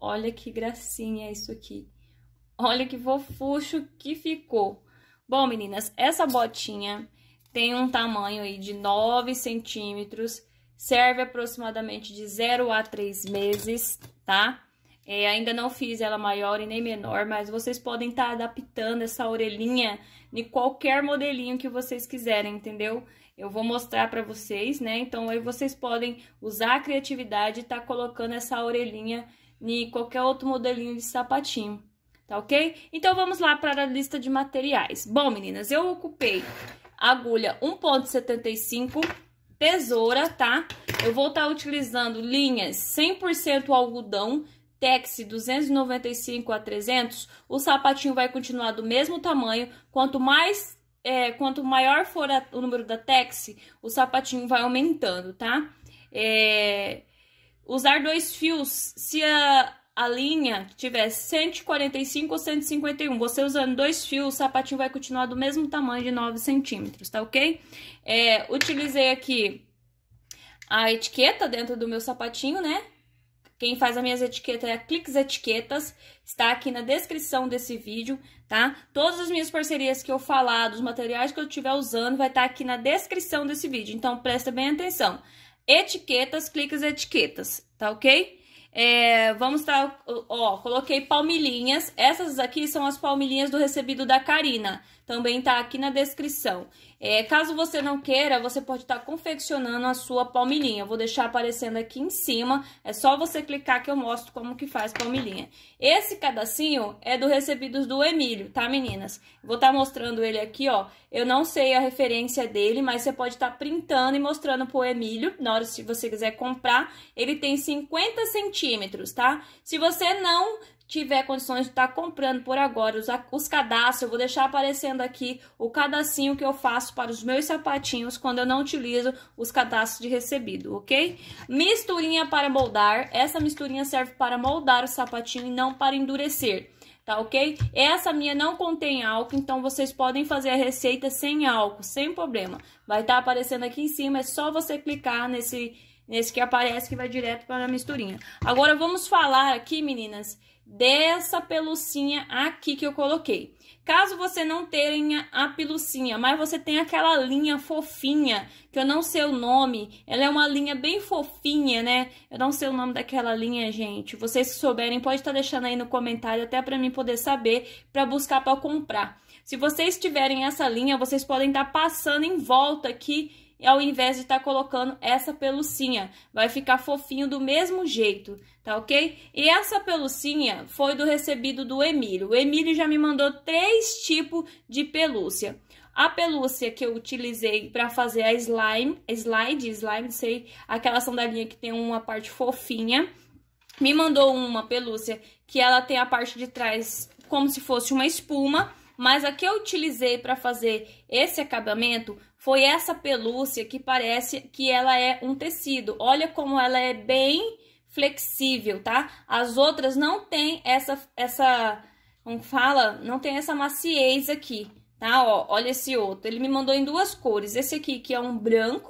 Olha que gracinha isso aqui. Olha que fofuxo que ficou. Bom, meninas, essa botinha tem um tamanho aí de 9 centímetros, serve aproximadamente de 0 a 3 meses, tá? É, ainda não fiz ela maior e nem menor, mas vocês podem estar tá adaptando essa orelhinha em qualquer modelinho que vocês quiserem, entendeu? Eu vou mostrar pra vocês, né? Então, aí vocês podem usar a criatividade e estar tá colocando essa orelhinha e qualquer outro modelinho de sapatinho, tá ok? Então, vamos lá para a lista de materiais. Bom, meninas, eu ocupei agulha 1.75, tesoura, tá? Eu vou estar tá utilizando linhas 100% algodão, Tex 295 a 300, o sapatinho vai continuar do mesmo tamanho. Quanto mais, é, quanto maior for a, o número da Tex, o sapatinho vai aumentando, tá? É, Usar dois fios se a, a linha tiver 145 ou 151. Você usando dois fios, o sapatinho vai continuar do mesmo tamanho de 9 centímetros, tá ok? É, utilizei aqui a etiqueta dentro do meu sapatinho, né? Quem faz as minhas etiquetas é a Cliques Etiquetas, está aqui na descrição desse vídeo, tá? Todas as minhas parcerias que eu falar, dos materiais que eu estiver usando, vai estar tá aqui na descrição desse vídeo, então presta bem atenção etiquetas, cliques etiquetas, tá ok? É, vamos estar, ó, coloquei palmilhinhas. Essas aqui são as palmilhinhas do recebido da Karina também tá aqui na descrição. É, caso você não queira, você pode estar tá confeccionando a sua palmilhinha. vou deixar aparecendo aqui em cima, é só você clicar que eu mostro como que faz palmilhinha. Esse cadacinho é do Recebidos do Emílio, tá meninas? Vou estar tá mostrando ele aqui, ó. Eu não sei a referência dele, mas você pode estar tá printando e mostrando pro Emílio, na hora se você quiser comprar. Ele tem 50 centímetros, tá? Se você não tiver condições de estar tá comprando por agora os, os cadastros, eu vou deixar aparecendo aqui o cadacinho que eu faço para os meus sapatinhos quando eu não utilizo os cadastros de recebido, ok? Misturinha para moldar, essa misturinha serve para moldar o sapatinho e não para endurecer. Tá ok? Essa minha não contém álcool, então vocês podem fazer a receita sem álcool, sem problema. Vai estar tá aparecendo aqui em cima, é só você clicar nesse, Nesse que aparece que vai direto para a misturinha. Agora vamos falar aqui, meninas, dessa pelucinha aqui que eu coloquei. Caso você não tenha a pelucinha, mas você tem aquela linha fofinha, que eu não sei o nome, ela é uma linha bem fofinha, né? Eu não sei o nome daquela linha, gente. Vocês que souberem, pode estar tá deixando aí no comentário, até para mim poder saber, para buscar para comprar. Se vocês tiverem essa linha, vocês podem estar tá passando em volta aqui ao invés de estar tá colocando essa pelucinha. Vai ficar fofinho do mesmo jeito, tá ok? E essa pelucinha foi do recebido do Emílio. O Emílio já me mandou três tipos de pelúcia. A pelúcia que eu utilizei para fazer a slime, slide, slime, sei, aquela sandalinha que tem uma parte fofinha, me mandou uma pelúcia que ela tem a parte de trás como se fosse uma espuma, mas a que eu utilizei para fazer esse acabamento foi essa pelúcia que parece que ela é um tecido. Olha como ela é bem flexível, tá? As outras não tem essa, essa, como fala, não tem essa maciez aqui, tá? Ó, olha esse outro. Ele me mandou em duas cores. Esse aqui que é um branco,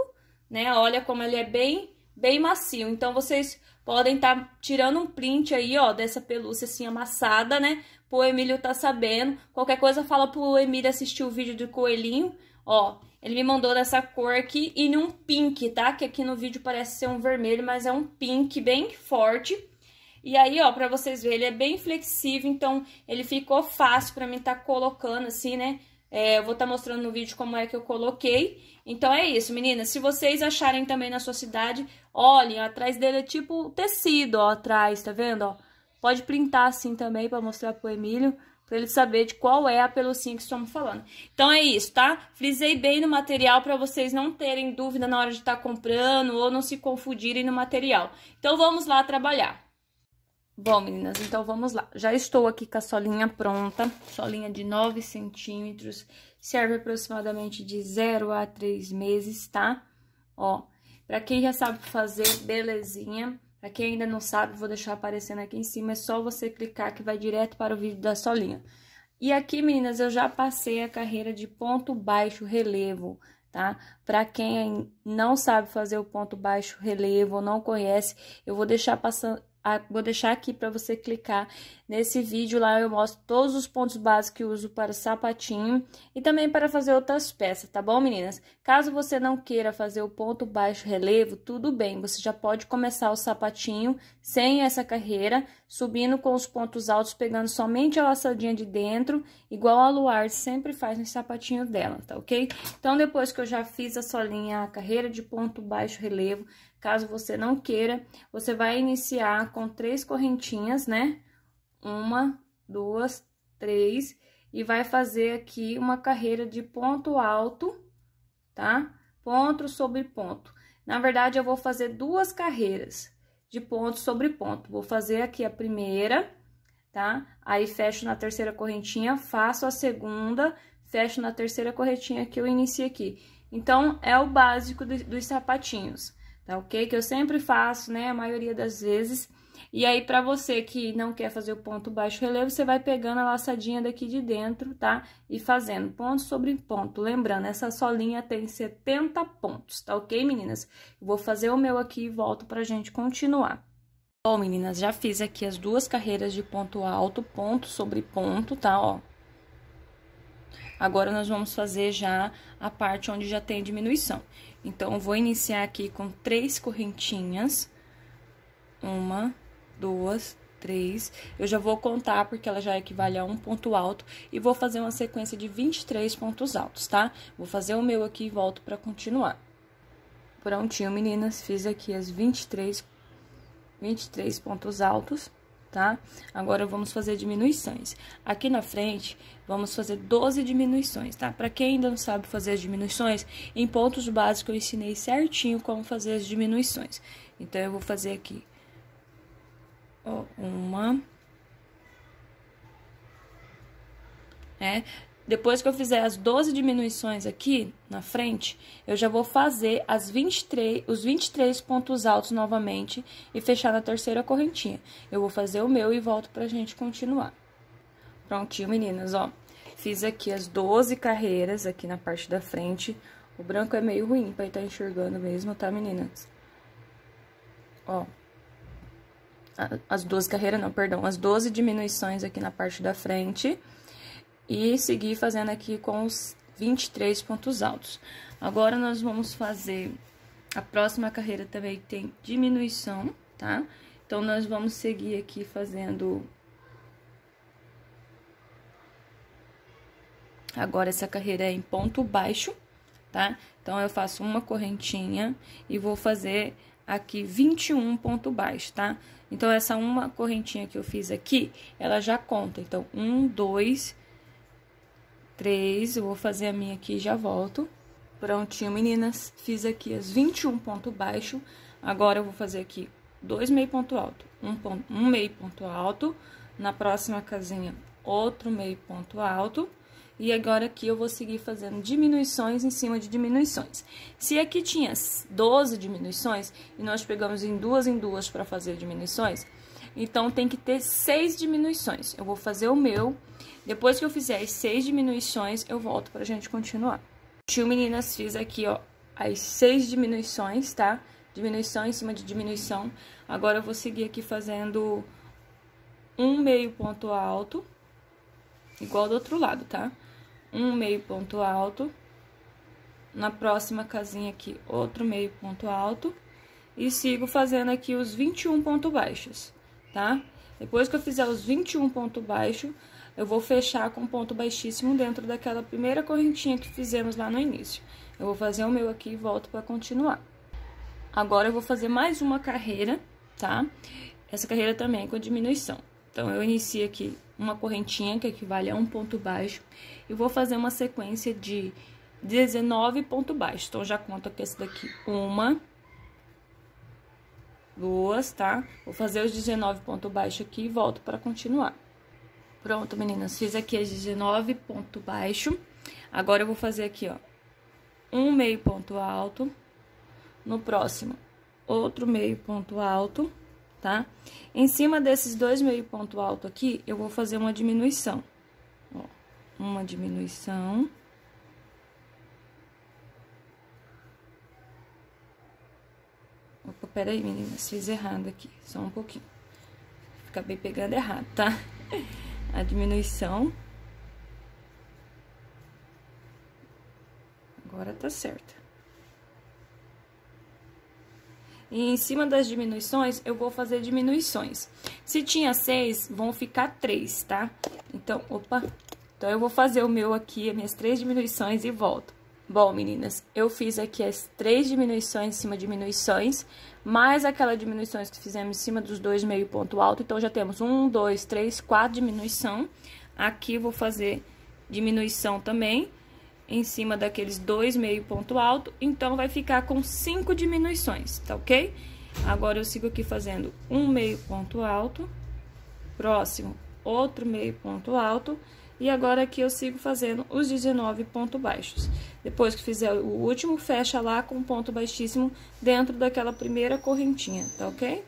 né? Olha como ele é bem, bem macio. Então, vocês podem estar tá tirando um print aí, ó, dessa pelúcia assim amassada, né? Pro Emílio tá sabendo. Qualquer coisa, fala pro Emílio assistir o vídeo do coelhinho, ó. Ele me mandou dessa cor aqui e num pink, tá? Que aqui no vídeo parece ser um vermelho, mas é um pink bem forte. E aí, ó, pra vocês verem, ele é bem flexível, então ele ficou fácil pra mim tá colocando assim, né? É, eu vou estar tá mostrando no vídeo como é que eu coloquei. Então é isso, meninas. Se vocês acharem também na sua cidade, olhem, ó, atrás dele é tipo tecido, ó, atrás, tá vendo, ó? Pode printar assim também pra mostrar pro Emílio para ele saber de qual é a pelúcia que estamos falando. Então é isso, tá? Frisei bem no material para vocês não terem dúvida na hora de estar tá comprando ou não se confundirem no material. Então vamos lá trabalhar. Bom, meninas, então vamos lá. Já estou aqui com a solinha pronta, solinha de 9 centímetros, serve aproximadamente de 0 a 3 meses, tá? Ó, pra quem já sabe fazer, belezinha. Para quem ainda não sabe, vou deixar aparecendo aqui em cima, é só você clicar que vai direto para o vídeo da solinha. E aqui, meninas, eu já passei a carreira de ponto baixo relevo, tá? Para quem não sabe fazer o ponto baixo relevo ou não conhece, eu vou deixar passando ah, vou deixar aqui para você clicar nesse vídeo lá eu mostro todos os pontos básicos que uso para sapatinho e também para fazer outras peças, tá bom, meninas? Caso você não queira fazer o ponto baixo relevo, tudo bem, você já pode começar o sapatinho sem essa carreira, subindo com os pontos altos, pegando somente a laçadinha de dentro, igual a Luar sempre faz no sapatinho dela, tá ok? Então, depois que eu já fiz a solinha, a carreira de ponto baixo relevo, Caso você não queira, você vai iniciar com três correntinhas, né? Uma, duas, três, e vai fazer aqui uma carreira de ponto alto, tá? Ponto sobre ponto. Na verdade, eu vou fazer duas carreiras de ponto sobre ponto. Vou fazer aqui a primeira, tá? Aí, fecho na terceira correntinha, faço a segunda, fecho na terceira correntinha que eu inicio aqui. Então, é o básico dos sapatinhos tá ok? Que eu sempre faço, né, a maioria das vezes. E aí, pra você que não quer fazer o ponto baixo relevo, você vai pegando a laçadinha daqui de dentro, tá? E fazendo ponto sobre ponto. Lembrando, essa solinha tem 70 pontos, tá ok, meninas? vou fazer o meu aqui e volto pra gente continuar. Bom, meninas, já fiz aqui as duas carreiras de ponto alto, ponto sobre ponto, tá? Ó. Agora, nós vamos fazer já a parte onde já tem diminuição. Então, vou iniciar aqui com três correntinhas. Uma, duas, três. Eu já vou contar porque ela já equivale a um ponto alto. E vou fazer uma sequência de 23 pontos altos, tá? Vou fazer o meu aqui e volto pra continuar. Prontinho, meninas. Fiz aqui as 23, 23 pontos altos tá? Agora vamos fazer diminuições. Aqui na frente, vamos fazer 12 diminuições, tá? Para quem ainda não sabe fazer as diminuições, em pontos básicos eu ensinei certinho como fazer as diminuições. Então, eu vou fazer aqui. Ó, uma... É, depois que eu fizer as 12 diminuições aqui na frente, eu já vou fazer as 23, os 23 pontos altos novamente e fechar na terceira correntinha. Eu vou fazer o meu e volto pra gente continuar. Prontinho, meninas, ó. Fiz aqui as 12 carreiras aqui na parte da frente. O branco é meio ruim pra estar tá enxergando mesmo, tá, meninas? Ó. As 12 carreiras, não, perdão. As 12 diminuições aqui na parte da frente e seguir fazendo aqui com os 23 pontos altos. Agora, nós vamos fazer a próxima carreira também tem diminuição, tá? Então, nós vamos seguir aqui fazendo... Agora, essa carreira é em ponto baixo, tá? Então, eu faço uma correntinha e vou fazer aqui 21 ponto baixo, tá? Então, essa uma correntinha que eu fiz aqui, ela já conta. Então, um, dois, três. Eu vou fazer a minha aqui e já volto. Prontinho, meninas. Fiz aqui as 21 ponto baixo. Agora eu vou fazer aqui dois meio ponto alto, um, ponto, um meio ponto alto. Na próxima casinha, outro meio ponto alto. E agora aqui eu vou seguir fazendo diminuições em cima de diminuições. Se aqui tinha 12 diminuições e nós pegamos em duas em duas para fazer diminuições, então tem que ter seis diminuições. Eu vou fazer o meu depois que eu fizer as seis diminuições, eu volto pra gente continuar. Tio meninas, fiz aqui, ó, as seis diminuições, tá? Diminuição em cima de diminuição. Agora eu vou seguir aqui fazendo um meio ponto alto, igual do outro lado, tá? Um meio ponto alto. Na próxima casinha aqui, outro meio ponto alto. E sigo fazendo aqui os 21 pontos baixos, tá? Depois que eu fizer os 21 pontos baixos, eu vou fechar com ponto baixíssimo dentro daquela primeira correntinha que fizemos lá no início. Eu vou fazer o meu aqui e volto para continuar. Agora, eu vou fazer mais uma carreira, tá? Essa carreira também é com diminuição. Então, eu inicio aqui uma correntinha, que equivale a um ponto baixo, e vou fazer uma sequência de 19 pontos baixos. Então, já conto aqui essa daqui, uma, duas, tá? Vou fazer os 19 pontos baixos aqui e volto para continuar. Pronto, meninas, fiz aqui as 19 ponto baixo. Agora eu vou fazer aqui, ó, um meio ponto alto. No próximo, outro meio ponto alto, tá? Em cima desses dois meio ponto alto aqui, eu vou fazer uma diminuição. Ó, uma diminuição. Opa, peraí, meninas, fiz errado aqui, só um pouquinho. Acabei pegando errado, tá? a diminuição. Agora tá certa. E em cima das diminuições, eu vou fazer diminuições. Se tinha seis, vão ficar três, tá? Então, opa. Então, eu vou fazer o meu aqui, as minhas três diminuições e volto. Bom, meninas, eu fiz aqui as três diminuições em cima de diminuições, mais aquelas diminuições que fizemos em cima dos dois meio ponto alto. Então, já temos um, dois, três, quatro diminuição. Aqui, vou fazer diminuição também em cima daqueles dois meio ponto alto. Então, vai ficar com cinco diminuições, tá ok? Agora, eu sigo aqui fazendo um meio ponto alto, próximo, outro meio ponto alto e agora aqui eu sigo fazendo os 19 pontos baixos. Depois que fizer o último, fecha lá com um ponto baixíssimo dentro daquela primeira correntinha, tá ok?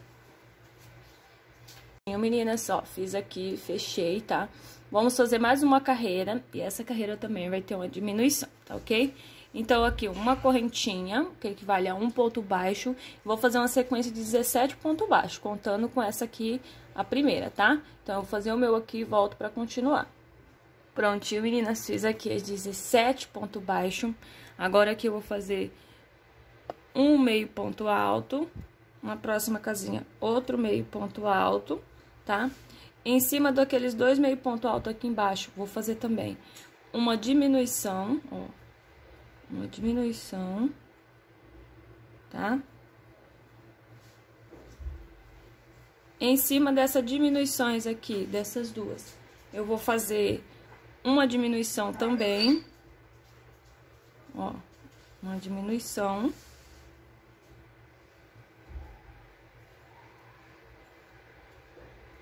Meninas, só fiz aqui, fechei, tá? Vamos fazer mais uma carreira, e essa carreira também vai ter uma diminuição, tá ok? Então, aqui, uma correntinha, que equivale a um ponto baixo. Vou fazer uma sequência de 17 pontos baixos, contando com essa aqui, a primeira, tá? Então, eu vou fazer o meu aqui e volto pra continuar. Prontinho, meninas, fiz aqui as 17 ponto baixo. Agora aqui eu vou fazer um meio ponto alto, uma próxima casinha, outro meio ponto alto, tá? Em cima daqueles dois meio ponto alto aqui embaixo, vou fazer também uma diminuição, ó, uma diminuição, tá? Em cima dessas diminuições aqui, dessas duas, eu vou fazer uma diminuição também. Ó, uma diminuição.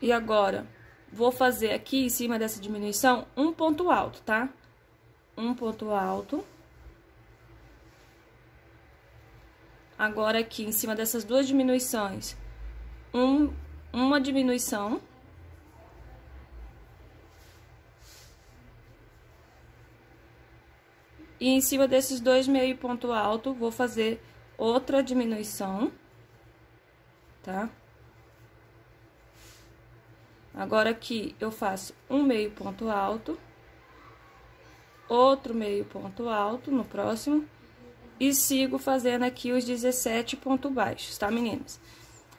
E agora, vou fazer aqui em cima dessa diminuição um ponto alto, tá? Um ponto alto. Agora, aqui em cima dessas duas diminuições, um, uma diminuição. E em cima desses dois meio ponto alto, vou fazer outra diminuição, tá? Agora aqui eu faço um meio ponto alto, outro meio ponto alto no próximo e sigo fazendo aqui os 17 pontos baixos, tá, meninas?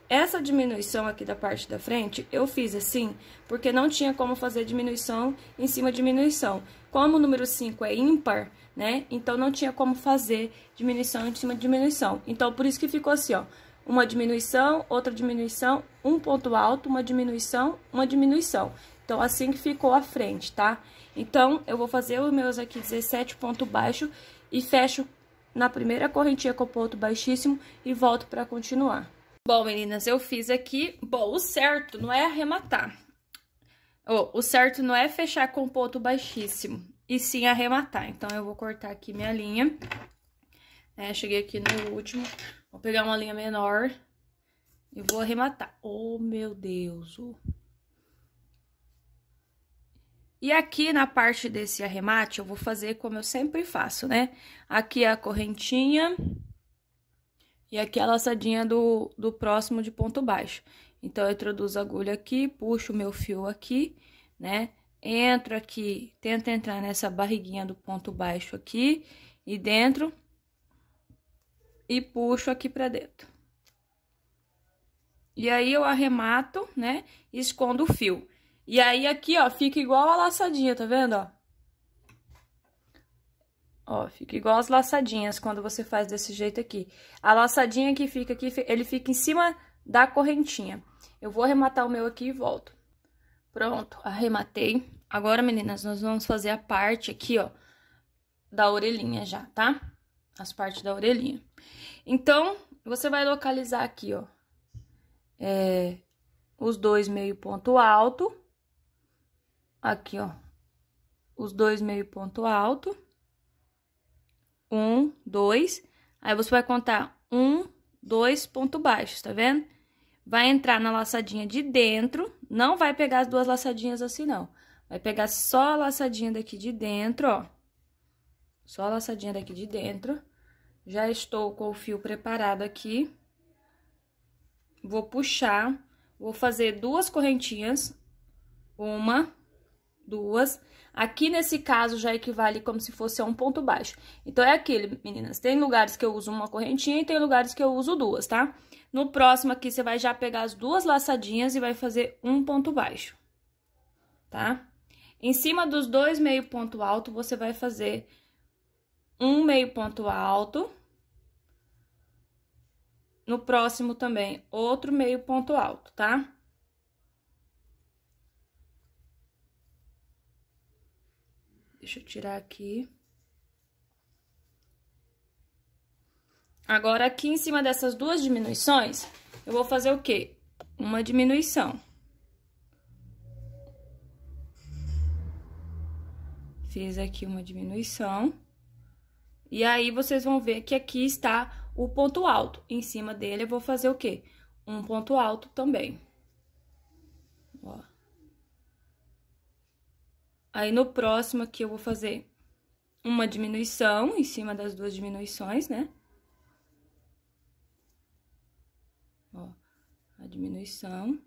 Essa diminuição aqui da parte da frente, eu fiz assim, porque não tinha como fazer diminuição em cima diminuição. Como o número 5 é ímpar, né? Então não tinha como fazer diminuição em cima de diminuição. Então por isso que ficou assim, ó. Uma diminuição, outra diminuição, um ponto alto, uma diminuição, uma diminuição. Então assim que ficou a frente, tá? Então eu vou fazer os meus aqui 17 ponto baixo e fecho na primeira correntinha com o ponto baixíssimo e volto para continuar. Bom, meninas, eu fiz aqui, bom, o certo não é arrematar, Oh, o certo não é fechar com ponto baixíssimo, e sim arrematar. Então, eu vou cortar aqui minha linha. É, cheguei aqui no último. Vou pegar uma linha menor e vou arrematar. Oh, meu Deus! Oh. E aqui na parte desse arremate, eu vou fazer como eu sempre faço, né? Aqui é a correntinha e aqui é a laçadinha do, do próximo de ponto baixo. Então, eu introduzo a agulha aqui, puxo o meu fio aqui, né? Entro aqui, tento entrar nessa barriguinha do ponto baixo aqui e dentro e puxo aqui pra dentro. E aí, eu arremato, né? escondo o fio. E aí, aqui, ó, fica igual a laçadinha, tá vendo, ó? Ó, fica igual as laçadinhas quando você faz desse jeito aqui. A laçadinha que fica aqui, ele fica em cima da correntinha. Eu vou arrematar o meu aqui e volto. Pronto, arrematei. Agora, meninas, nós vamos fazer a parte aqui, ó, da orelhinha já, tá? As partes da orelhinha. Então, você vai localizar aqui, ó, é, os dois meio ponto alto. Aqui, ó, os dois meio ponto alto. Um, dois. Aí, você vai contar um, dois ponto baixos, tá vendo? vai entrar na laçadinha de dentro, não vai pegar as duas laçadinhas assim, não. Vai pegar só a laçadinha daqui de dentro, ó. Só a laçadinha daqui de dentro. Já estou com o fio preparado aqui. Vou puxar, vou fazer duas correntinhas. Uma, duas. Aqui nesse caso já equivale como se fosse a um ponto baixo. Então é aquele, meninas, tem lugares que eu uso uma correntinha e tem lugares que eu uso duas, tá? No próximo aqui você vai já pegar as duas laçadinhas e vai fazer um ponto baixo, tá? Em cima dos dois meio ponto alto você vai fazer um meio ponto alto. No próximo também outro meio ponto alto, tá? Deixa eu tirar aqui. Agora, aqui em cima dessas duas diminuições, eu vou fazer o quê? Uma diminuição. Fiz aqui uma diminuição. E aí, vocês vão ver que aqui está o ponto alto. Em cima dele, eu vou fazer o quê? Um ponto alto também. Aí no próximo aqui eu vou fazer uma diminuição em cima das duas diminuições, né? Ó, a diminuição.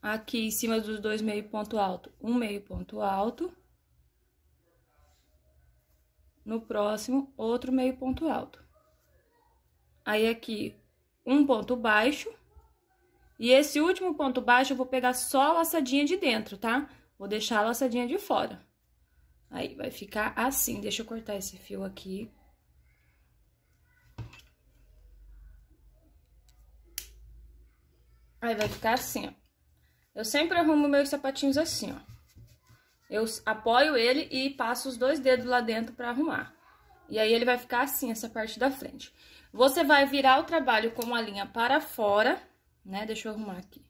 Aqui em cima dos dois meio ponto alto, um meio ponto alto. No próximo, outro meio ponto alto. Aí aqui, um ponto baixo e esse último ponto baixo eu vou pegar só a laçadinha de dentro, tá? Vou deixar a laçadinha de fora. Aí, vai ficar assim. Deixa eu cortar esse fio aqui. Aí, vai ficar assim, ó. Eu sempre arrumo meus sapatinhos assim, ó. Eu apoio ele e passo os dois dedos lá dentro pra arrumar. E aí, ele vai ficar assim, essa parte da frente. Você vai virar o trabalho com a linha para fora né? Deixa eu arrumar aqui.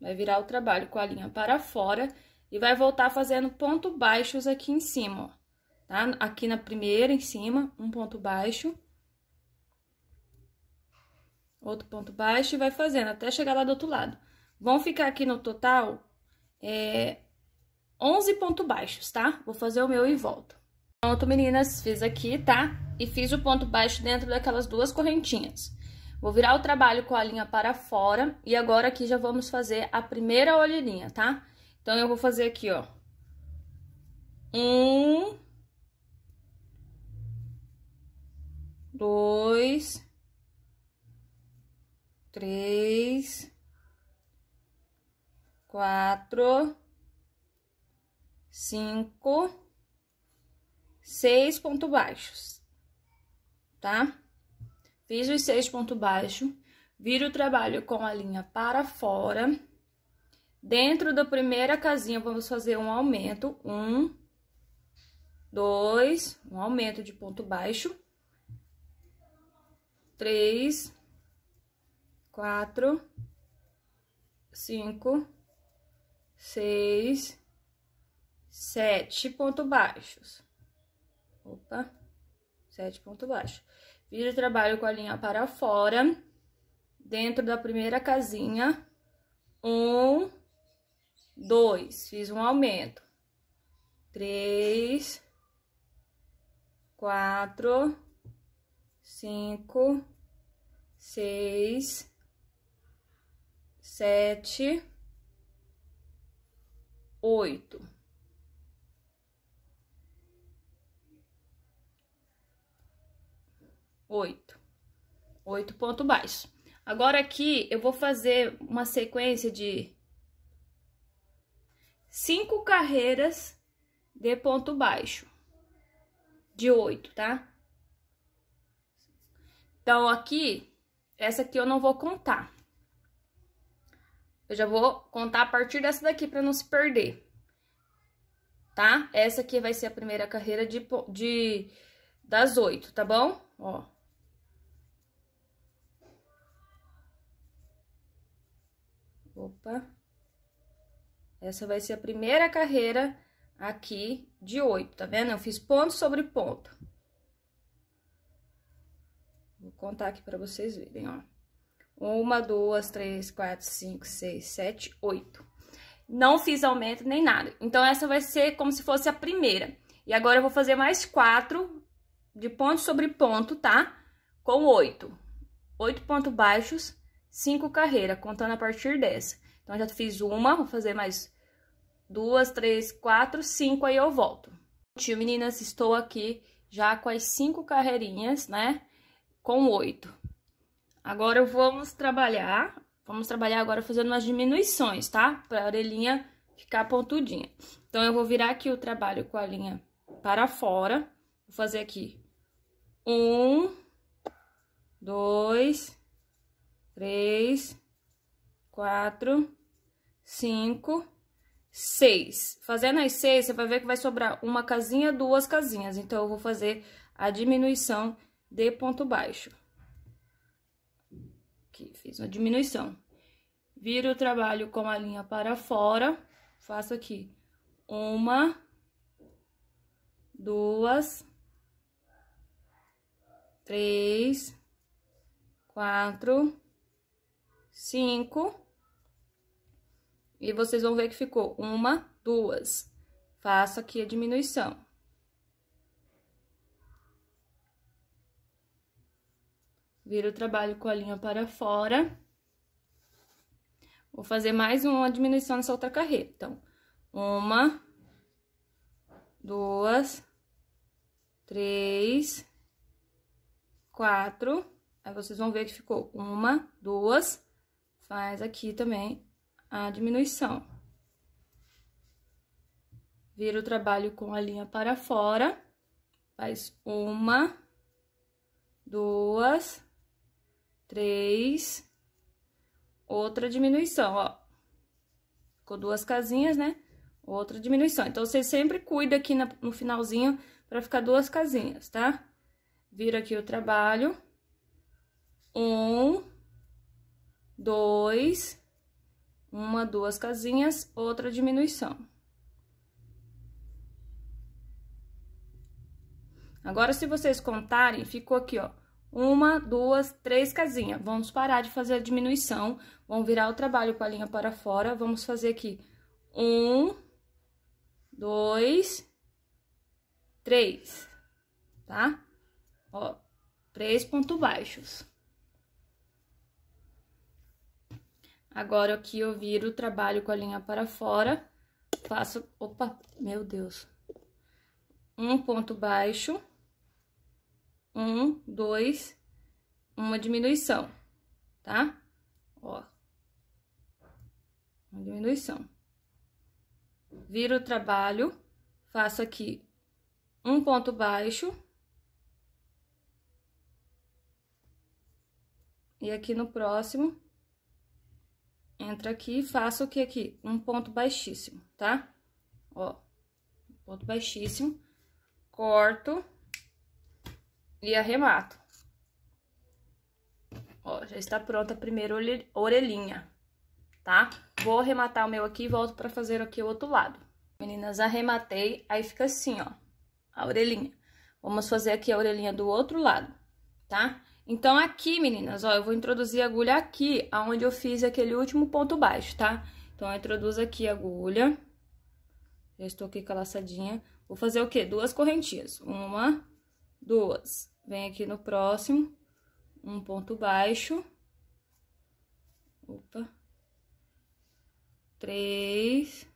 Vai virar o trabalho com a linha para fora e vai voltar fazendo ponto baixos aqui em cima, ó. Tá? Aqui na primeira, em cima, um ponto baixo. Outro ponto baixo e vai fazendo até chegar lá do outro lado. Vão ficar aqui no total é, 11 pontos baixos, tá? Vou fazer o meu e volto. Pronto, meninas, fiz aqui, tá? E fiz o ponto baixo dentro daquelas duas correntinhas. Vou virar o trabalho com a linha para fora e agora aqui já vamos fazer a primeira olheirinha, tá? Então, eu vou fazer aqui, ó. Um... Dois... Três... Quatro... Cinco... Seis pontos baixos, tá? Tá? Fiz os seis pontos baixos, viro o trabalho com a linha para fora. Dentro da primeira casinha, vamos fazer um aumento. Um, dois, um aumento de ponto baixo. Três, quatro, cinco, seis, sete pontos baixos. Opa, sete pontos baixos. Fiz o trabalho com a linha para fora, dentro da primeira casinha, um, dois, fiz um aumento, três, quatro, cinco, seis, sete, oito. oito. Oito ponto baixo. Agora aqui eu vou fazer uma sequência de cinco carreiras de ponto baixo. De oito, tá? Então aqui, essa aqui eu não vou contar. Eu já vou contar a partir dessa daqui para não se perder. Tá? Essa aqui vai ser a primeira carreira de, de das oito, tá bom? Ó. Opa. Essa vai ser a primeira carreira aqui de oito, tá vendo? Eu fiz ponto sobre ponto. Vou contar aqui pra vocês verem, ó. Uma, duas, três, quatro, cinco, seis, sete, oito. Não fiz aumento nem nada. Então, essa vai ser como se fosse a primeira. E agora, eu vou fazer mais quatro de ponto sobre ponto, tá? Com oito. Oito pontos baixos cinco carreiras, contando a partir dessa. Então, já fiz uma, vou fazer mais duas, três, quatro, cinco, aí eu volto. Tio, meninas, estou aqui já com as cinco carreirinhas, né? Com oito. Agora, vamos trabalhar, vamos trabalhar agora fazendo umas diminuições, tá? Pra orelhinha ficar pontudinha. Então, eu vou virar aqui o trabalho com a linha para fora. Vou fazer aqui um, dois, três, quatro, cinco, seis. Fazendo as seis, você vai ver que vai sobrar uma casinha, duas casinhas. Então, eu vou fazer a diminuição de ponto baixo. Aqui, fiz uma diminuição. Viro o trabalho com a linha para fora, faço aqui uma, duas, três, quatro, cinco. E vocês vão ver que ficou uma, duas. Faço aqui a diminuição. Viro o trabalho com a linha para fora. Vou fazer mais uma diminuição nessa outra carreira. Então, uma, duas, três, quatro. Aí, vocês vão ver que ficou uma, duas, faz aqui também a diminuição. Vira o trabalho com a linha para fora, faz uma, duas, três, outra diminuição, ó. Ficou duas casinhas, né? Outra diminuição. Então, você sempre cuida aqui no finalzinho para ficar duas casinhas, tá? Vira aqui o trabalho. Um, dois, uma, duas casinhas, outra diminuição. Agora, se vocês contarem, ficou aqui, ó, uma, duas, três casinhas. Vamos parar de fazer a diminuição, vamos virar o trabalho com a linha para fora, vamos fazer aqui um, dois, três, tá? Ó, três pontos baixos. Agora aqui eu viro, o trabalho com a linha para fora, faço, opa, meu Deus, um ponto baixo, um, dois, uma diminuição, tá? Ó, uma diminuição. Viro o trabalho, faço aqui um ponto baixo. E aqui no próximo, entra aqui e faço o que aqui? Um ponto baixíssimo, tá? Ó, ponto baixíssimo, corto e arremato. Ó, já está pronta a primeira orelhinha, tá? Vou arrematar o meu aqui e volto pra fazer aqui o outro lado. Meninas, arrematei, aí fica assim, ó, a orelhinha. Vamos fazer aqui a orelhinha do outro lado, tá? Então, aqui, meninas, ó, eu vou introduzir a agulha aqui, aonde eu fiz aquele último ponto baixo, tá? Então, eu introduzo aqui a agulha. Já estou aqui com a laçadinha. Vou fazer o quê? Duas correntinhas. Uma, duas. Vem aqui no próximo, um ponto baixo. Opa. Três,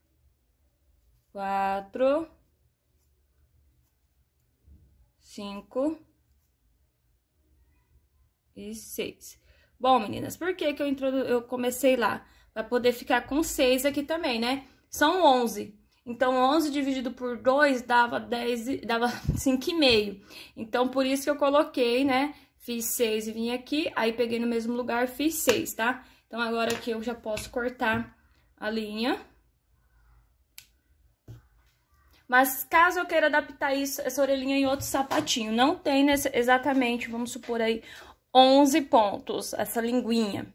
quatro, cinco e 6. Bom, meninas, por que que eu, introdu... eu comecei lá? Pra poder ficar com 6 aqui também, né? São 11. Então, 11 dividido por 2 dava 10, dava 5,5. Então, por isso que eu coloquei, né? Fiz 6 e vim aqui, aí peguei no mesmo lugar, fiz 6, tá? Então, agora aqui eu já posso cortar a linha. Mas caso eu queira adaptar isso, essa orelhinha em outro sapatinho, não tem nesse, exatamente, vamos supor aí, 11 pontos, essa linguinha.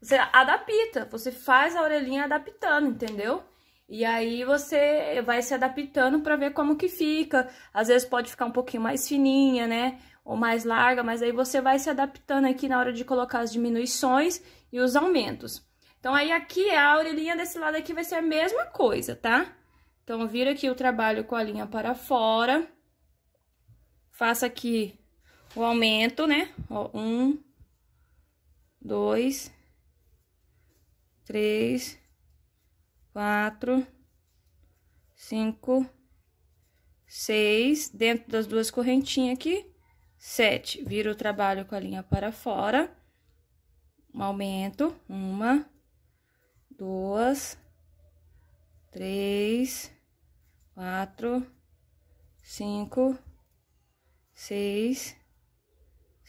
Você adapta, você faz a orelhinha adaptando, entendeu? E aí você vai se adaptando para ver como que fica. Às vezes pode ficar um pouquinho mais fininha, né? Ou mais larga, mas aí você vai se adaptando aqui na hora de colocar as diminuições e os aumentos. Então, aí aqui é a orelhinha desse lado aqui vai ser a mesma coisa, tá? Então, vira aqui o trabalho com a linha para fora. Faça aqui o aumento, né? Ó, um, dois, três, quatro, cinco, seis, dentro das duas correntinhas aqui, sete. Vira o trabalho com a linha para fora, um aumento, uma, duas, três, quatro, cinco, seis,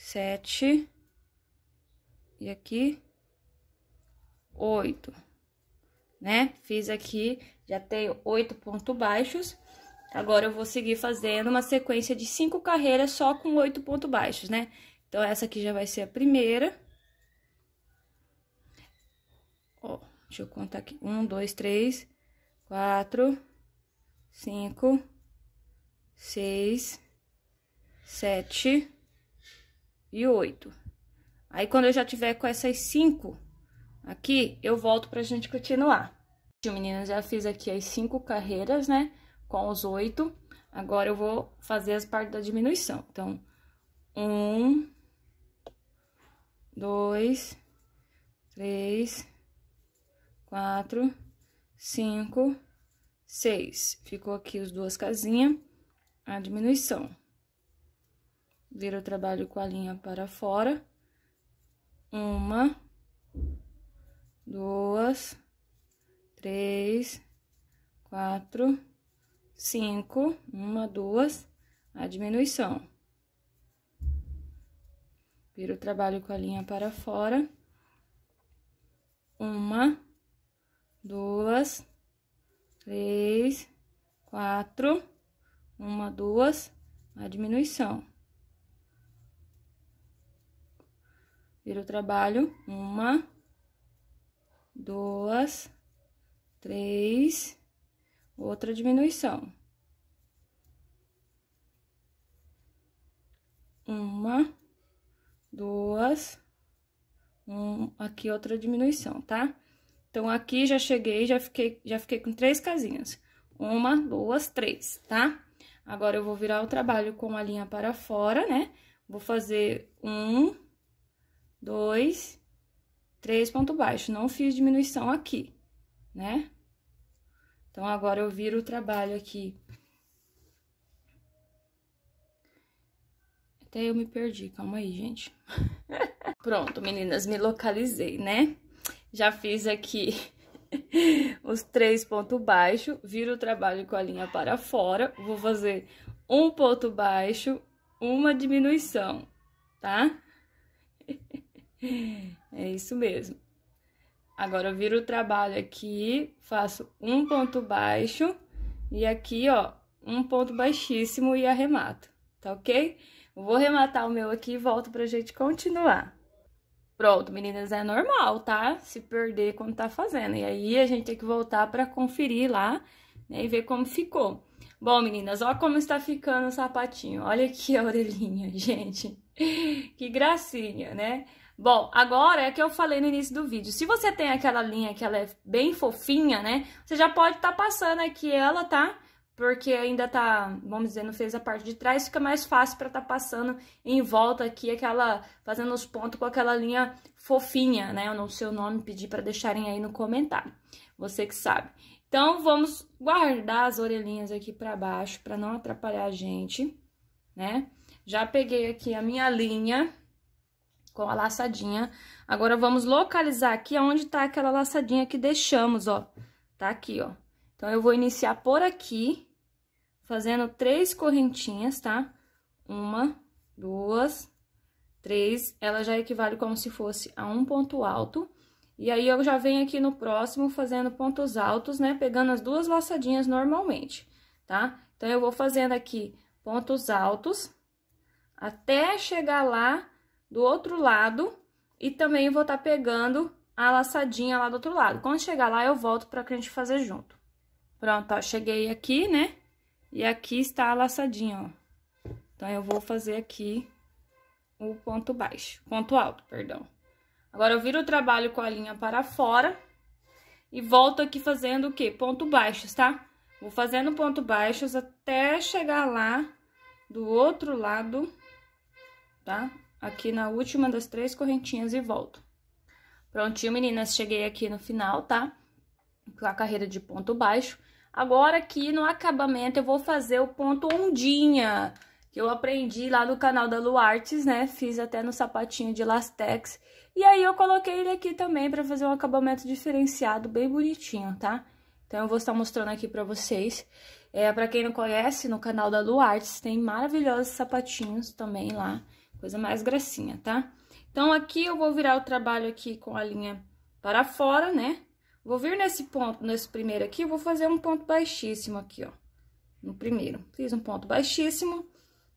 sete, e aqui, oito, né? Fiz aqui, já tenho oito pontos baixos. Agora, eu vou seguir fazendo uma sequência de cinco carreiras só com oito pontos baixos, né? Então, essa aqui já vai ser a primeira. Ó, deixa eu contar aqui. Um, dois, três, quatro, cinco, seis, sete e oito. Aí, quando eu já tiver com essas cinco aqui, eu volto pra gente continuar. Meninas, já fiz aqui as cinco carreiras, né? Com os oito. Agora, eu vou fazer as partes da diminuição. Então, um, dois, três, quatro, cinco, seis. Ficou aqui as duas casinhas, a diminuição. Vira o trabalho com a linha para fora. Uma, duas, três, quatro, cinco, uma, duas, a diminuição. Vira o trabalho com a linha para fora. Uma, duas, três, quatro, uma, duas, a diminuição. Vira o trabalho. Uma, duas, três, outra diminuição. Uma, duas, um, aqui outra diminuição, tá? Então, aqui já cheguei, já fiquei, já fiquei com três casinhas. Uma, duas, três, tá? Agora, eu vou virar o trabalho com a linha para fora, né? Vou fazer um, dois, três ponto baixo. Não fiz diminuição aqui, né? Então, agora eu viro o trabalho aqui. Até eu me perdi, calma aí, gente. Pronto, meninas, me localizei, né? Já fiz aqui os três pontos baixos, viro o trabalho com a linha para fora, vou fazer um ponto baixo, uma diminuição, tá? É isso mesmo. Agora eu viro o trabalho aqui, faço um ponto baixo e aqui, ó, um ponto baixíssimo e arremato, tá ok? vou rematar o meu aqui e volto pra gente continuar. Pronto, meninas, é normal, tá? Se perder quando tá fazendo. E aí a gente tem que voltar pra conferir lá, né, e ver como ficou. Bom, meninas, ó como está ficando o sapatinho. Olha aqui a orelhinha, gente. Que gracinha, né? Bom, agora é que eu falei no início do vídeo. Se você tem aquela linha que ela é bem fofinha, né? Você já pode estar tá passando aqui ela, tá? Porque ainda tá, vamos dizer, não fez a parte de trás, fica mais fácil para estar tá passando em volta aqui aquela fazendo os pontos com aquela linha fofinha, né? Eu não sei o nome, pedi para deixarem aí no comentário. Você que sabe. Então vamos guardar as orelhinhas aqui para baixo para não atrapalhar a gente, né? Já peguei aqui a minha linha com a laçadinha. Agora, vamos localizar aqui onde tá aquela laçadinha que deixamos, ó. Tá aqui, ó. Então, eu vou iniciar por aqui, fazendo três correntinhas, tá? Uma, duas, três. Ela já equivale como se fosse a um ponto alto. E aí, eu já venho aqui no próximo fazendo pontos altos, né? Pegando as duas laçadinhas normalmente, tá? Então, eu vou fazendo aqui pontos altos até chegar lá do outro lado e também vou estar tá pegando a laçadinha lá do outro lado. Quando chegar lá, eu volto pra gente fazer junto. Pronto, ó, cheguei aqui, né? E aqui está a laçadinha, ó. Então, eu vou fazer aqui o ponto baixo, ponto alto, perdão. Agora, eu viro o trabalho com a linha para fora e volto aqui fazendo o quê? Ponto baixos, tá? Vou fazendo ponto baixos até chegar lá do outro lado, tá? aqui na última das três correntinhas e volto. Prontinho, meninas, cheguei aqui no final, tá? Com a carreira de ponto baixo. Agora aqui no acabamento eu vou fazer o ponto ondinha, que eu aprendi lá no canal da Luartes, né? Fiz até no sapatinho de lastex. E aí eu coloquei ele aqui também pra fazer um acabamento diferenciado, bem bonitinho, tá? Então eu vou estar mostrando aqui pra vocês. É, pra quem não conhece, no canal da Luartes tem maravilhosos sapatinhos também lá. Coisa mais gracinha, tá? Então, aqui eu vou virar o trabalho aqui com a linha para fora, né? Vou vir nesse ponto, nesse primeiro aqui, vou fazer um ponto baixíssimo aqui, ó. No primeiro. Fiz um ponto baixíssimo,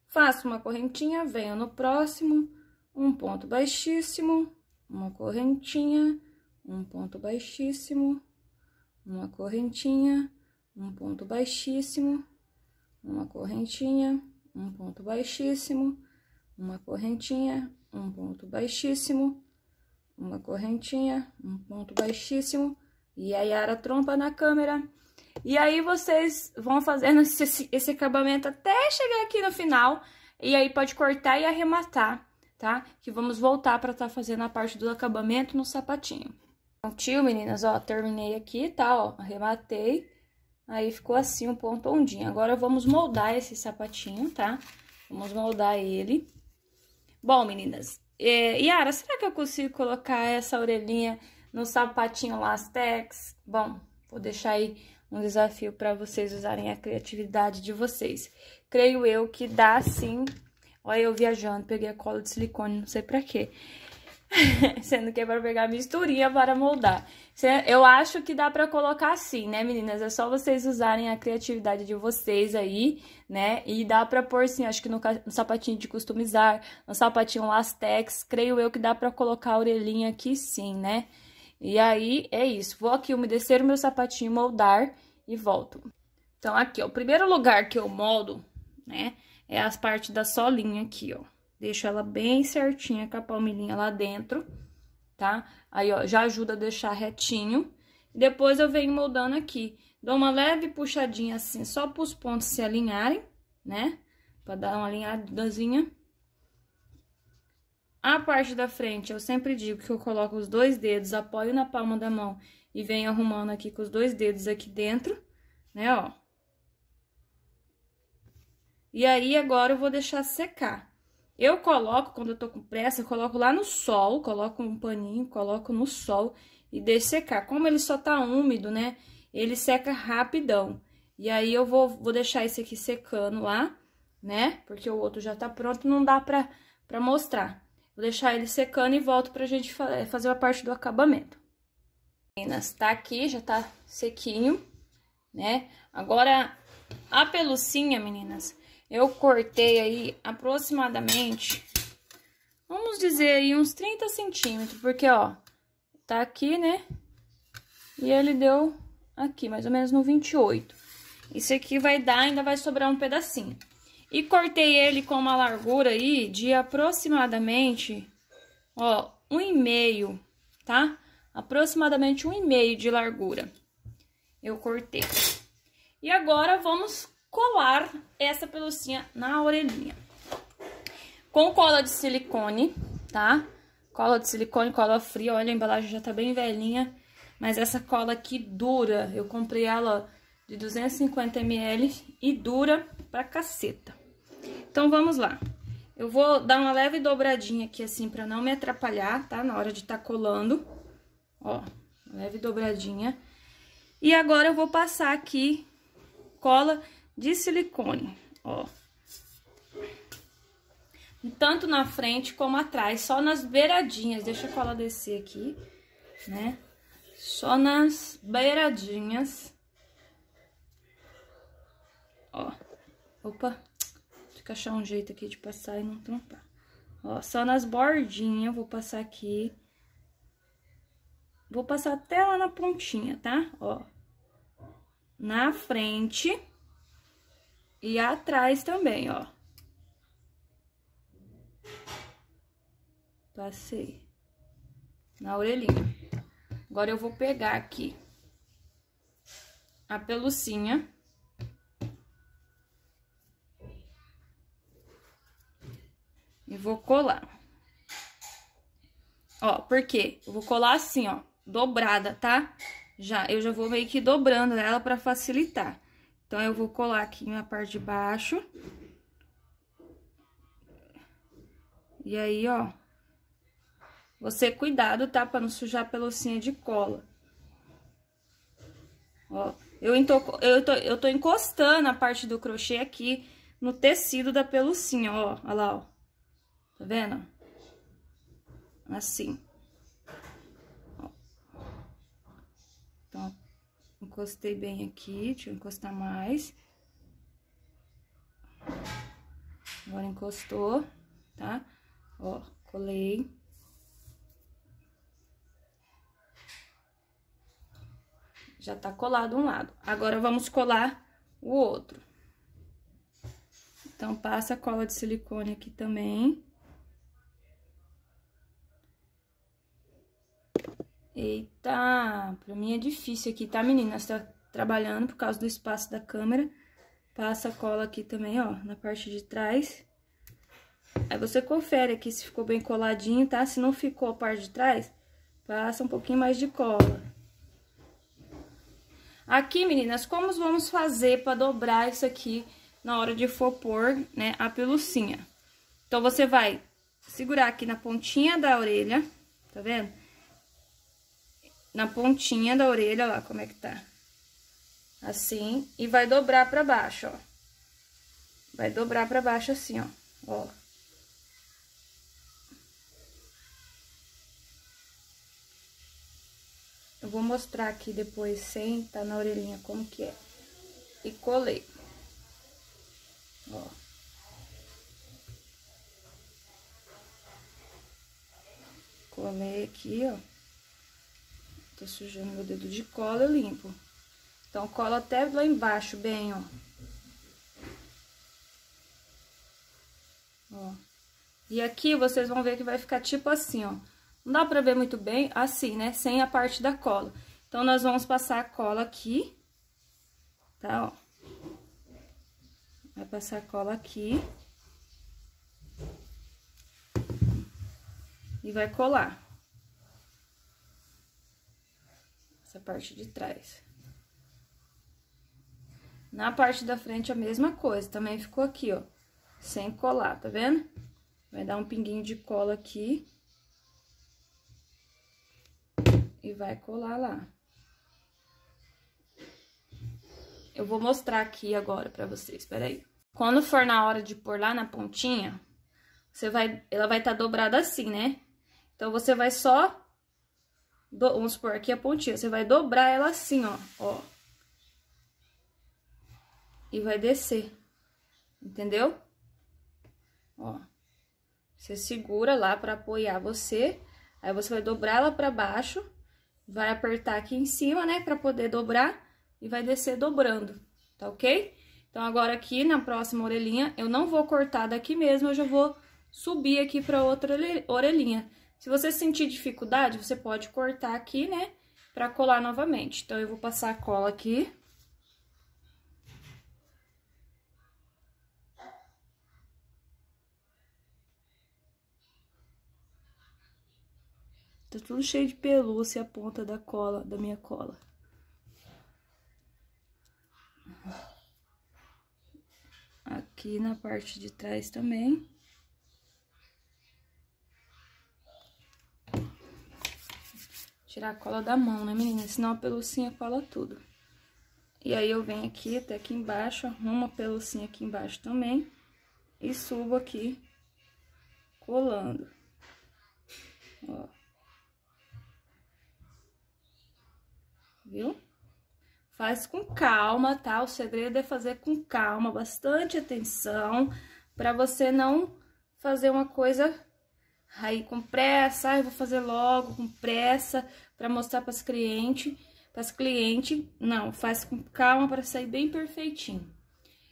faço uma correntinha, venho no próximo, um ponto baixíssimo, uma correntinha, um ponto baixíssimo, uma correntinha, um ponto baixíssimo, uma correntinha, um ponto baixíssimo, uma correntinha, um ponto baixíssimo, uma correntinha, um ponto baixíssimo, e a trompa na câmera. E aí vocês vão fazendo esse, esse acabamento até chegar aqui no final, e aí pode cortar e arrematar, tá? Que vamos voltar para estar tá fazendo a parte do acabamento no sapatinho. Então, tio, meninas, ó, terminei aqui, tá? Ó, arrematei. Aí ficou assim um ponto ondinho. Agora vamos moldar esse sapatinho, tá? Vamos moldar ele. Bom, meninas, é, Yara, será que eu consigo colocar essa orelhinha no sapatinho Lastex? Bom, vou deixar aí um desafio para vocês usarem a criatividade de vocês. Creio eu que dá sim. Olha eu viajando, peguei a cola de silicone, não sei para quê. sendo que é para pegar a misturinha para moldar. Eu acho que dá para colocar assim, né, meninas? É só vocês usarem a criatividade de vocês aí, né? E dá para pôr, sim, acho que no, no, sapatinho de customizar, no sapatinho lastex, creio eu que dá para colocar a orelhinha aqui sim, né? E aí, é isso. Vou aqui umedecer o meu sapatinho, moldar e volto. Então, aqui, ó, o primeiro lugar que eu moldo, né, é as partes da solinha aqui, ó. Deixo ela bem certinha com a palmilhinha lá dentro, tá? Aí, ó, já ajuda a deixar retinho. Depois eu venho moldando aqui. Dou uma leve puxadinha assim, só para os pontos se alinharem, né? Pra dar uma alinhadazinha. A parte da frente, eu sempre digo que eu coloco os dois dedos, apoio na palma da mão e venho arrumando aqui com os dois dedos aqui dentro, né, ó. E aí, agora eu vou deixar secar. Eu coloco, quando eu tô com pressa, eu coloco lá no sol, coloco um paninho, coloco no sol e deixo secar. Como ele só tá úmido, né, ele seca rapidão. E aí, eu vou, vou deixar esse aqui secando lá, né, porque o outro já tá pronto, não dá pra, pra mostrar. Vou deixar ele secando e volto pra gente eh, fazer a parte do acabamento. Meninas, tá aqui, já tá sequinho, né? Agora, a pelucinha, meninas, eu cortei aí aproximadamente, vamos dizer aí uns 30 centímetros, porque, ó, tá aqui, né? E ele deu aqui, mais ou menos no 28. Isso aqui vai dar, ainda vai sobrar um pedacinho. E cortei ele com uma largura aí de aproximadamente, ó, um e meio, tá? Aproximadamente um e meio de largura. Eu cortei. E agora, vamos colar é essa pelucinha na orelhinha. Com cola de silicone, tá? Cola de silicone, cola fria, olha, a embalagem já tá bem velhinha, mas essa cola aqui dura. Eu comprei ela de 250ml e dura pra caceta. Então, vamos lá. Eu vou dar uma leve dobradinha aqui, assim, pra não me atrapalhar, tá? Na hora de tá colando. Ó, leve dobradinha. E agora eu vou passar aqui cola de silicone, ó. Tanto na frente como atrás, só nas beiradinhas. Deixa a cola descer aqui, né? Só nas beiradinhas. Ó. Opa. Tem que achar um jeito aqui de passar e não trampar. Ó, só nas bordinhas, vou passar aqui. Vou passar até lá na pontinha, tá? Ó. Na frente. E atrás também, ó. Passei. Na orelhinha. Agora eu vou pegar aqui a pelucinha. E vou colar. Ó, porque Eu vou colar assim, ó, dobrada, tá? Já, eu já vou meio que dobrando ela pra facilitar. Então, eu vou colar aqui na parte de baixo. E aí, ó, você cuidado, tá? Pra não sujar a pelocinha de cola. Ó, eu, entoco, eu, tô, eu tô encostando a parte do crochê aqui no tecido da pelucinha, ó. Olha lá, ó. Tá vendo? Assim. Ó. Então, Encostei bem aqui, deixa eu encostar mais. Agora encostou, tá? Ó, colei. Já tá colado um lado. Agora, vamos colar o outro. Então, passa a cola de silicone aqui também. Eita, pra mim é difícil aqui, tá, meninas? Tá trabalhando por causa do espaço da câmera. Passa a cola aqui também, ó, na parte de trás. Aí você confere aqui se ficou bem coladinho, tá? Se não ficou a parte de trás, passa um pouquinho mais de cola. Aqui, meninas, como vamos fazer para dobrar isso aqui na hora de for pôr, né, a pelucinha? Então, você vai segurar aqui na pontinha da orelha, tá vendo? na pontinha da orelha, lá como é que tá. Assim, e vai dobrar pra baixo, ó. Vai dobrar pra baixo assim, ó. Ó. Eu vou mostrar aqui depois, sem tá na orelhinha, como que é. E colei. Ó. Colei aqui, ó tá sujando meu dedo de cola, eu limpo. Então, cola até lá embaixo, bem, ó. Ó. E aqui vocês vão ver que vai ficar tipo assim, ó. Não dá pra ver muito bem assim, né? Sem a parte da cola. Então, nós vamos passar a cola aqui, tá, ó. Vai passar a cola aqui. E vai colar. essa parte de trás. Na parte da frente, a mesma coisa, também ficou aqui, ó, sem colar, tá vendo? Vai dar um pinguinho de cola aqui. E vai colar lá. Eu vou mostrar aqui agora pra vocês, peraí. Quando for na hora de pôr lá na pontinha, você vai, ela vai estar tá dobrada assim, né? Então, você vai só do, vamos supor, aqui a é pontinha. Você vai dobrar ela assim, ó, ó. E vai descer. Entendeu? Ó. Você segura lá pra apoiar você. Aí você vai dobrar ela pra baixo. Vai apertar aqui em cima, né? Pra poder dobrar. E vai descer dobrando, tá ok? Então, agora aqui na próxima orelhinha, eu não vou cortar daqui mesmo. Eu já vou subir aqui pra outra orelhinha. Se você sentir dificuldade, você pode cortar aqui, né? Pra colar novamente. Então, eu vou passar a cola aqui. Tá tudo cheio de pelúcia a ponta da cola, da minha cola. Aqui na parte de trás também. Tirar a cola da mão, né, menina? Senão a pelucinha cola tudo. E aí eu venho aqui até aqui embaixo, arrumo a pelucinha aqui embaixo também. E subo aqui, colando. Ó. Viu? Faz com calma, tá? O segredo é fazer com calma, bastante atenção, para você não fazer uma coisa Aí com pressa, eu vou fazer logo, com pressa, para mostrar para as clientes, para as clientes. Não, faz com calma para sair bem perfeitinho.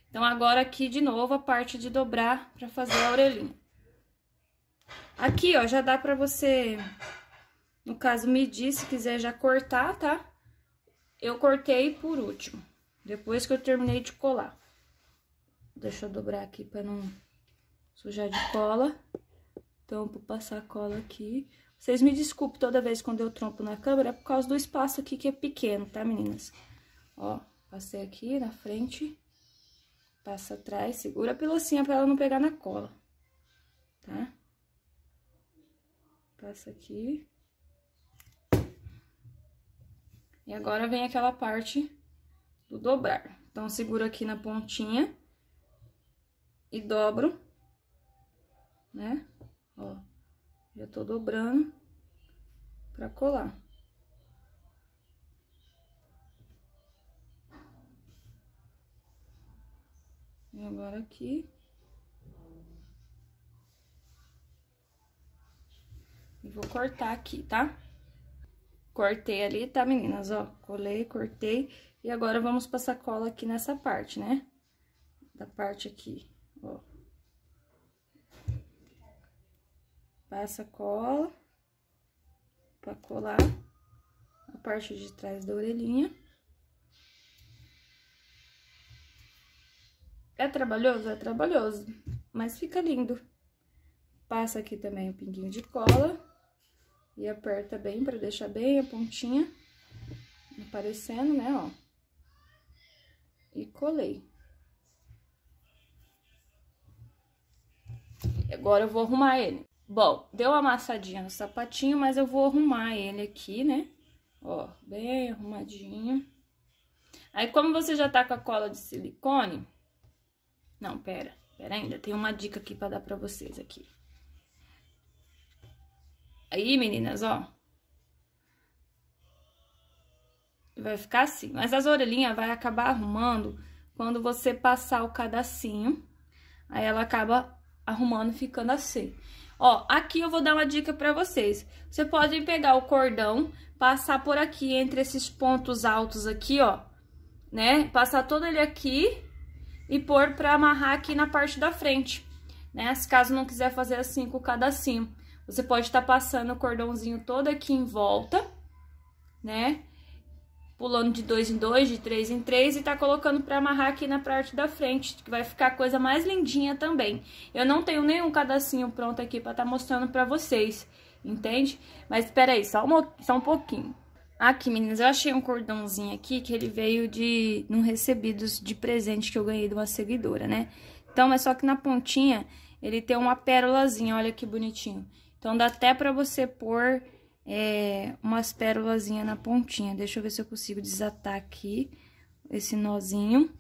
Então agora aqui de novo a parte de dobrar para fazer a orelhinha. Aqui, ó, já dá para você no caso medir, se quiser já cortar, tá? Eu cortei por último, depois que eu terminei de colar. Deixa eu dobrar aqui para não sujar de cola. Então, vou passar cola aqui. Vocês me desculpem toda vez quando eu trompo na câmera, é por causa do espaço aqui que é pequeno, tá, meninas? Ó, passei aqui na frente, passa atrás, segura a pelocinha pra ela não pegar na cola, tá? Passa aqui. E agora vem aquela parte do dobrar. Então, seguro aqui na pontinha e dobro, né? Ó, já tô dobrando pra colar. E agora aqui. E vou cortar aqui, tá? Cortei ali, tá, meninas? Ó, colei, cortei. E agora, vamos passar cola aqui nessa parte, né? Da parte aqui. passa cola para colar a parte de trás da orelhinha. É trabalhoso? É trabalhoso, mas fica lindo. Passa aqui também um pinguinho de cola e aperta bem para deixar bem a pontinha aparecendo, né, ó. E colei. E agora eu vou arrumar ele. Bom, deu uma amassadinha no sapatinho, mas eu vou arrumar ele aqui, né? Ó, bem arrumadinho. Aí, como você já tá com a cola de silicone... Não, pera, pera ainda, tem uma dica aqui pra dar pra vocês aqui. Aí, meninas, ó. Vai ficar assim, mas as orelhinhas vai acabar arrumando quando você passar o cadacinho. Aí ela acaba arrumando ficando assim. Ó, aqui eu vou dar uma dica para vocês. Você pode pegar o cordão, passar por aqui entre esses pontos altos aqui, ó, né? Passar todo ele aqui e pôr para amarrar aqui na parte da frente, né? Se caso não quiser fazer assim com o cadacinho, você pode estar tá passando o cordãozinho todo aqui em volta, né? pulando de dois em dois, de três em três e tá colocando para amarrar aqui na parte da frente, que vai ficar a coisa mais lindinha também. Eu não tenho nenhum cadacinho pronto aqui para tá mostrando para vocês, entende? Mas espera aí, só, um, só um pouquinho. Aqui, meninas, eu achei um cordãozinho aqui que ele veio de um recebidos de presente que eu ganhei de uma seguidora, né? Então, é só que na pontinha ele tem uma pérolazinha, olha que bonitinho. Então, dá até pra você pôr é, umas pérolas na pontinha. Deixa eu ver se eu consigo desatar aqui esse nozinho.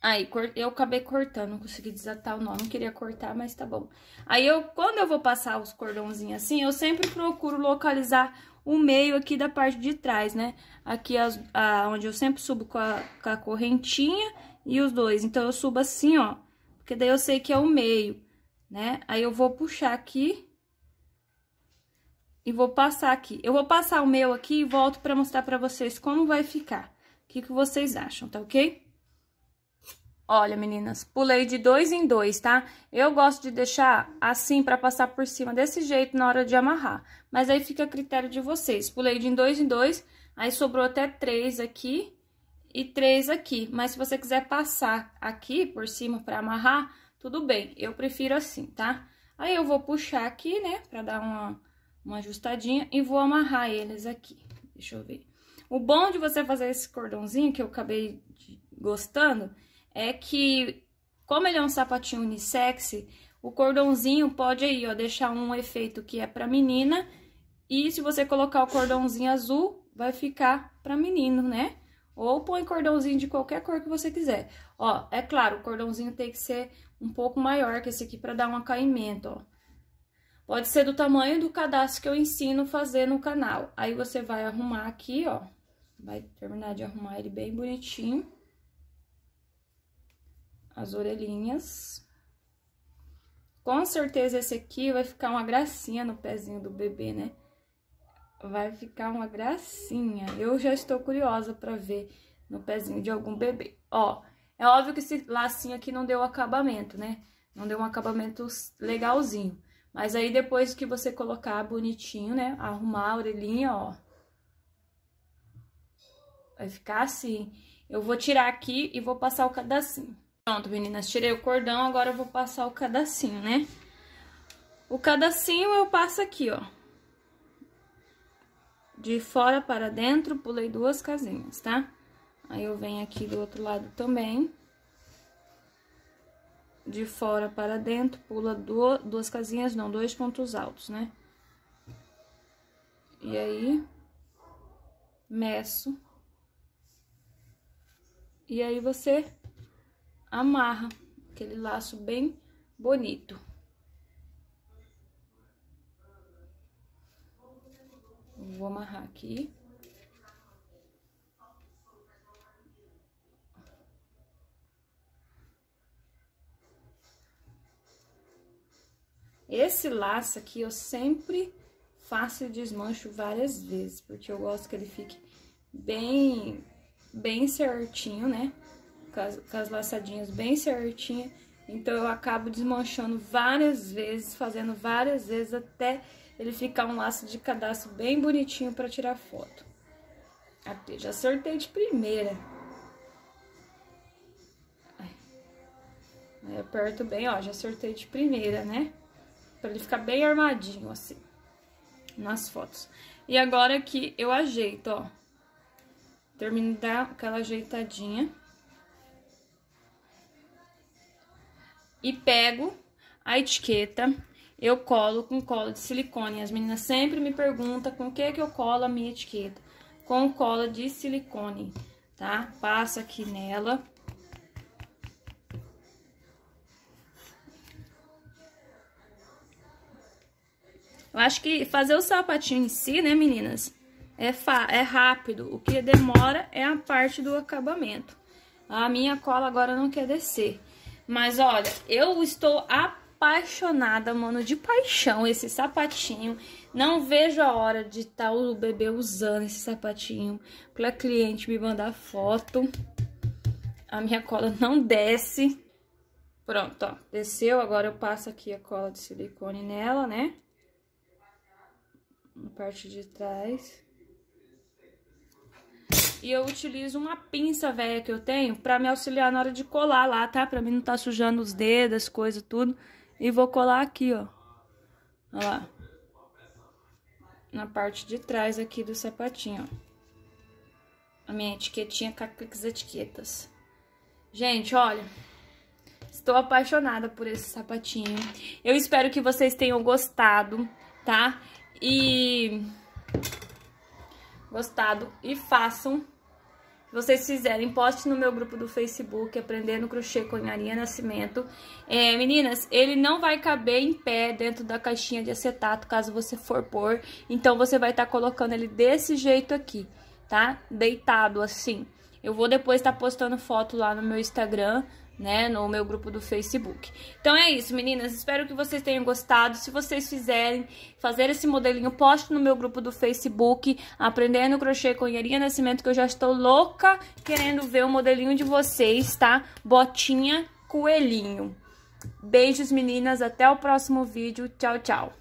Aí, eu acabei cortando, não consegui desatar o nó, não queria cortar, mas tá bom. Aí, eu, quando eu vou passar os cordãozinhos assim, eu sempre procuro localizar o meio aqui da parte de trás, né? Aqui, as, a, onde eu sempre subo com a, com a correntinha e os dois. Então, eu subo assim, ó, porque daí eu sei que é o meio, né? Aí, eu vou puxar aqui e vou passar aqui. Eu vou passar o meu aqui e volto para mostrar para vocês como vai ficar. O que, que vocês acham, tá ok? Olha, meninas, pulei de dois em dois, tá? Eu gosto de deixar assim para passar por cima, desse jeito, na hora de amarrar. Mas aí fica a critério de vocês. Pulei de dois em dois, aí sobrou até três aqui e três aqui. Mas se você quiser passar aqui por cima para amarrar, tudo bem. Eu prefiro assim, tá? Aí eu vou puxar aqui, né, pra dar uma uma ajustadinha e vou amarrar eles aqui. Deixa eu ver. O bom de você fazer esse cordãozinho, que eu acabei gostando, é que, como ele é um sapatinho unissex, o cordãozinho pode aí, ó, deixar um efeito que é pra menina, e se você colocar o cordãozinho azul, vai ficar pra menino, né? Ou põe cordãozinho de qualquer cor que você quiser. Ó, é claro, o cordãozinho tem que ser um pouco maior que esse aqui pra dar um acaimento, ó. Pode ser do tamanho do cadastro que eu ensino fazer no canal. Aí, você vai arrumar aqui, ó. Vai terminar de arrumar ele bem bonitinho. As orelhinhas. Com certeza esse aqui vai ficar uma gracinha no pezinho do bebê, né? Vai ficar uma gracinha. Eu já estou curiosa para ver no pezinho de algum bebê. Ó, é óbvio que esse lacinho aqui não deu acabamento, né? Não deu um acabamento legalzinho. Mas aí depois que você colocar bonitinho, né? Arrumar a orelhinha, ó. Vai ficar assim. Eu vou tirar aqui e vou passar o cadacinho. Pronto, meninas, tirei o cordão, agora eu vou passar o cadacinho, né? O cadacinho eu passo aqui, ó. De fora para dentro, pulei duas casinhas, tá? Aí eu venho aqui do outro lado também de fora para dentro, pula duas casinhas, não, dois pontos altos, né? E aí, meço. E aí, você amarra aquele laço bem bonito. Vou amarrar aqui. Esse laço aqui eu sempre faço e desmancho várias vezes, porque eu gosto que ele fique bem, bem certinho, né? Com as, com as laçadinhas bem certinho. Então, eu acabo desmanchando várias vezes, fazendo várias vezes, até ele ficar um laço de cadastro bem bonitinho para tirar foto. Aqui, já sortei de primeira. Aí, aperto bem, ó, já sortei de primeira, né? Pra ele ficar bem armadinho, assim. Nas fotos. E agora aqui eu ajeito, ó. Termino de dar aquela ajeitadinha. E pego a etiqueta, eu colo com cola de silicone. As meninas sempre me perguntam com que que eu colo a minha etiqueta. Com cola de silicone, tá? Passa aqui nela Eu acho que fazer o sapatinho em si, né, meninas, é, é rápido. O que demora é a parte do acabamento. A minha cola agora não quer descer. Mas olha, eu estou apaixonada, mano, de paixão esse sapatinho. Não vejo a hora de estar tá o bebê usando esse sapatinho para cliente me mandar foto. A minha cola não desce. Pronto, ó, desceu. Agora eu passo aqui a cola de silicone nela, né? na parte de trás. E eu utilizo uma pinça velha que eu tenho pra me auxiliar na hora de colar lá, tá? Pra mim não tá sujando os dedos, as coisas, tudo. E vou colar aqui, ó. Olha lá. Na parte de trás aqui do sapatinho, ó. A minha etiquetinha com as etiquetas. Gente, olha... Estou apaixonada por esse sapatinho. Eu espero que vocês tenham gostado, tá? e gostado e façam. Se vocês fizerem, poste no meu grupo do Facebook, Aprendendo Crochê com Inharia Nascimento. É, meninas, ele não vai caber em pé dentro da caixinha de acetato, caso você for pôr. Então, você vai estar tá colocando ele desse jeito aqui, tá? Deitado, assim. Eu vou depois estar tá postando foto lá no meu Instagram né, no meu grupo do Facebook. Então é isso, meninas. Espero que vocês tenham gostado. Se vocês fizerem, fazer esse modelinho, poste no meu grupo do Facebook, Aprendendo Crochê com Iaria Nascimento, que eu já estou louca querendo ver o modelinho de vocês, tá? Botinha, coelhinho. Beijos, meninas. Até o próximo vídeo. Tchau, tchau.